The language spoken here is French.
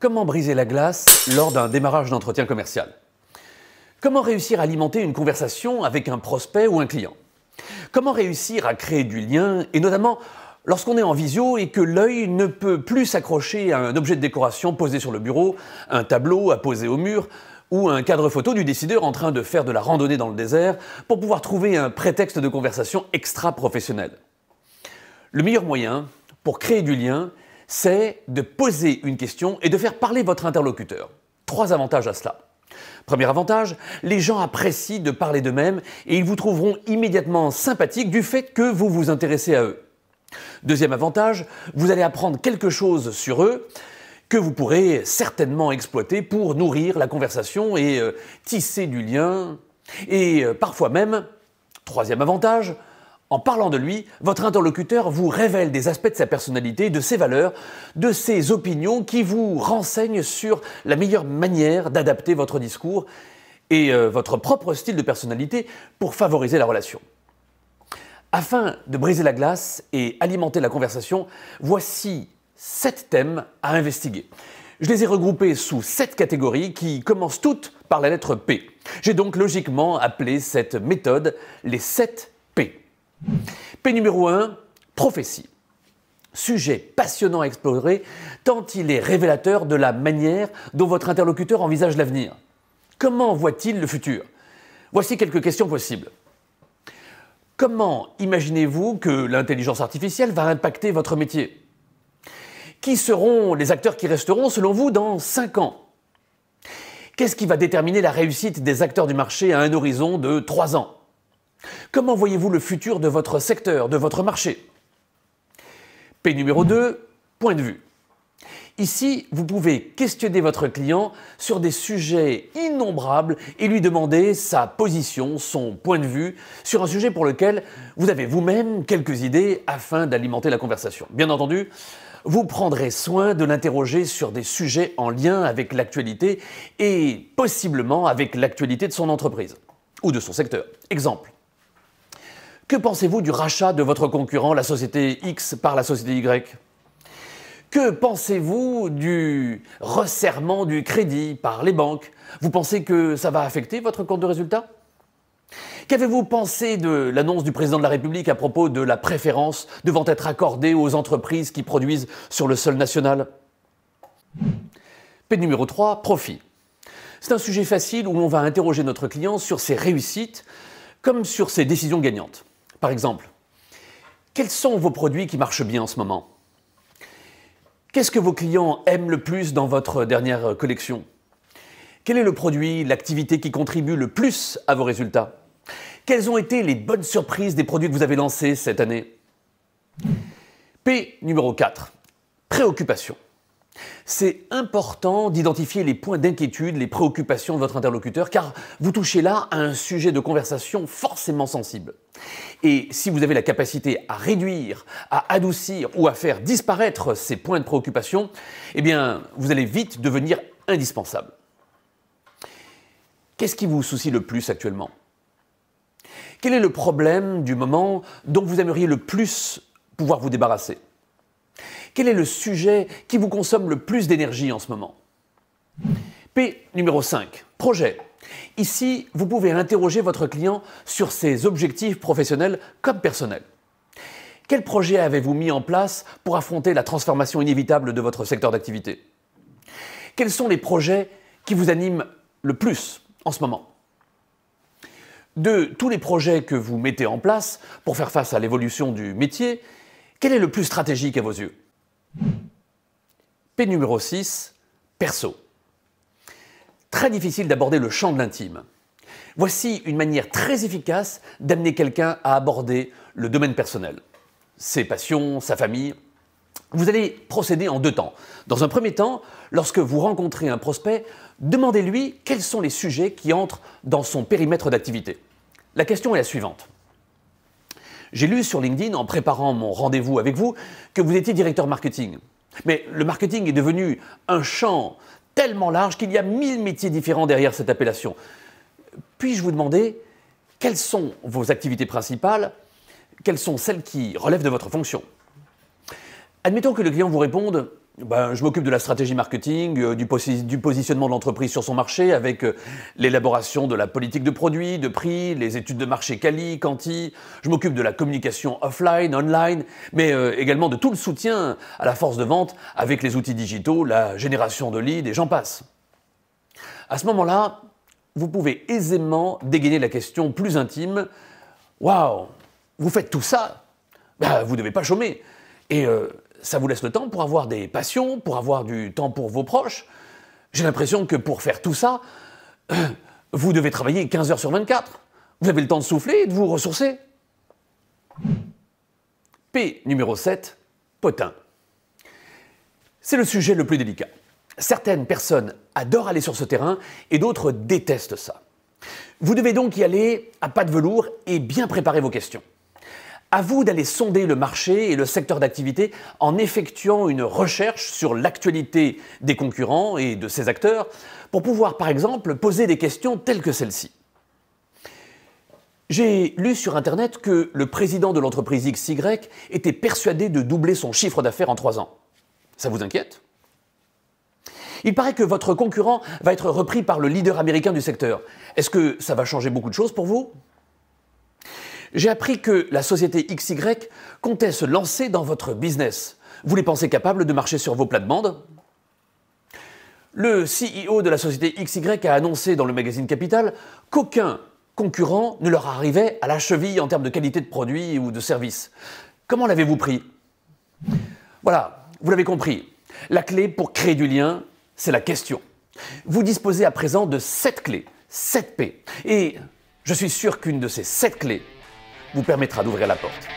Comment briser la glace lors d'un démarrage d'entretien commercial Comment réussir à alimenter une conversation avec un prospect ou un client Comment réussir à créer du lien et notamment lorsqu'on est en visio et que l'œil ne peut plus s'accrocher à un objet de décoration posé sur le bureau, un tableau à poser au mur ou un cadre photo du décideur en train de faire de la randonnée dans le désert pour pouvoir trouver un prétexte de conversation extra-professionnel. Le meilleur moyen pour créer du lien, c'est de poser une question et de faire parler votre interlocuteur. Trois avantages à cela. Premier avantage, les gens apprécient de parler d'eux-mêmes et ils vous trouveront immédiatement sympathique du fait que vous vous intéressez à eux. Deuxième avantage, vous allez apprendre quelque chose sur eux que vous pourrez certainement exploiter pour nourrir la conversation et euh, tisser du lien. Et euh, parfois même, troisième avantage, en parlant de lui, votre interlocuteur vous révèle des aspects de sa personnalité, de ses valeurs, de ses opinions qui vous renseignent sur la meilleure manière d'adapter votre discours et euh, votre propre style de personnalité pour favoriser la relation. Afin de briser la glace et alimenter la conversation, voici sept thèmes à investiguer. Je les ai regroupés sous sept catégories qui commencent toutes par la lettre P. J'ai donc logiquement appelé cette méthode les 7 P. P numéro 1, prophétie. Sujet passionnant à explorer, tant il est révélateur de la manière dont votre interlocuteur envisage l'avenir. Comment voit-il le futur Voici quelques questions possibles. Comment imaginez-vous que l'intelligence artificielle va impacter votre métier Qui seront les acteurs qui resteront selon vous dans 5 ans Qu'est-ce qui va déterminer la réussite des acteurs du marché à un horizon de 3 ans Comment voyez-vous le futur de votre secteur, de votre marché P numéro 2, point de vue. Ici, vous pouvez questionner votre client sur des sujets innombrables et lui demander sa position, son point de vue sur un sujet pour lequel vous avez vous-même quelques idées afin d'alimenter la conversation. Bien entendu, vous prendrez soin de l'interroger sur des sujets en lien avec l'actualité et possiblement avec l'actualité de son entreprise ou de son secteur. Exemple, que pensez-vous du rachat de votre concurrent, la société X, par la société Y que pensez-vous du resserrement du crédit par les banques Vous pensez que ça va affecter votre compte de résultat Qu'avez-vous pensé de l'annonce du président de la République à propos de la préférence devant être accordée aux entreprises qui produisent sur le sol national P numéro 3, profit. C'est un sujet facile où on va interroger notre client sur ses réussites comme sur ses décisions gagnantes. Par exemple, quels sont vos produits qui marchent bien en ce moment Qu'est-ce que vos clients aiment le plus dans votre dernière collection Quel est le produit, l'activité qui contribue le plus à vos résultats Quelles ont été les bonnes surprises des produits que vous avez lancés cette année P numéro 4. Préoccupation. C'est important d'identifier les points d'inquiétude, les préoccupations de votre interlocuteur, car vous touchez là à un sujet de conversation forcément sensible. Et si vous avez la capacité à réduire, à adoucir ou à faire disparaître ces points de préoccupation, eh bien, vous allez vite devenir indispensable. Qu'est-ce qui vous soucie le plus actuellement Quel est le problème du moment dont vous aimeriez le plus pouvoir vous débarrasser quel est le sujet qui vous consomme le plus d'énergie en ce moment P numéro 5, projet. Ici, vous pouvez interroger votre client sur ses objectifs professionnels comme personnels. Quel projet avez-vous mis en place pour affronter la transformation inévitable de votre secteur d'activité Quels sont les projets qui vous animent le plus en ce moment De tous les projets que vous mettez en place pour faire face à l'évolution du métier, quel est le plus stratégique à vos yeux P numéro 6, perso. Très difficile d'aborder le champ de l'intime. Voici une manière très efficace d'amener quelqu'un à aborder le domaine personnel. Ses passions, sa famille. Vous allez procéder en deux temps. Dans un premier temps, lorsque vous rencontrez un prospect, demandez-lui quels sont les sujets qui entrent dans son périmètre d'activité. La question est la suivante. J'ai lu sur LinkedIn, en préparant mon rendez-vous avec vous, que vous étiez directeur marketing. Mais le marketing est devenu un champ tellement large qu'il y a mille métiers différents derrière cette appellation. Puis-je vous demander quelles sont vos activités principales Quelles sont celles qui relèvent de votre fonction Admettons que le client vous réponde ben, je m'occupe de la stratégie marketing, euh, du, positionnement de l'entreprise sur son marché, avec euh, l'élaboration de la politique de produits, de prix, les études de marché quali, quanti. Je m'occupe de la communication offline, online, mais euh, également de tout le soutien à la force de vente avec les outils digitaux, la génération de leads et j'en passe. À ce moment-là, vous pouvez aisément dégainer la question plus intime. Waouh, vous faites tout ça ben, Vous ne devez pas chômer. Et ça vous laisse le temps pour avoir des passions, pour avoir du temps pour vos proches. J'ai l'impression que pour faire tout ça, vous devez travailler 15 heures sur 24. Vous avez le temps de souffler et de vous ressourcer. P numéro 7, potin. C'est le sujet le plus délicat. Certaines personnes adorent aller sur ce terrain et d'autres détestent ça. Vous devez donc y aller à pas de velours et bien préparer vos questions. À vous d'aller sonder le marché et le secteur d'activité en effectuant une recherche sur l'actualité des concurrents et de ses acteurs pour pouvoir par exemple poser des questions telles que celle-ci. J'ai lu sur Internet que le président de l'entreprise XY était persuadé de doubler son chiffre d'affaires en 3 ans. Ça vous inquiète Il paraît que votre concurrent va être repris par le leader américain du secteur. Est-ce que ça va changer beaucoup de choses pour vous j'ai appris que la société XY comptait se lancer dans votre business. Vous les pensez capables de marcher sur vos plates-bandes Le CEO de la société XY a annoncé dans le magazine Capital qu'aucun concurrent ne leur arrivait à la cheville en termes de qualité de produit ou de service. Comment l'avez-vous pris Voilà, vous l'avez compris. La clé pour créer du lien, c'est la question. Vous disposez à présent de 7 clés, 7 P. Et je suis sûr qu'une de ces 7 clés vous permettra d'ouvrir la porte.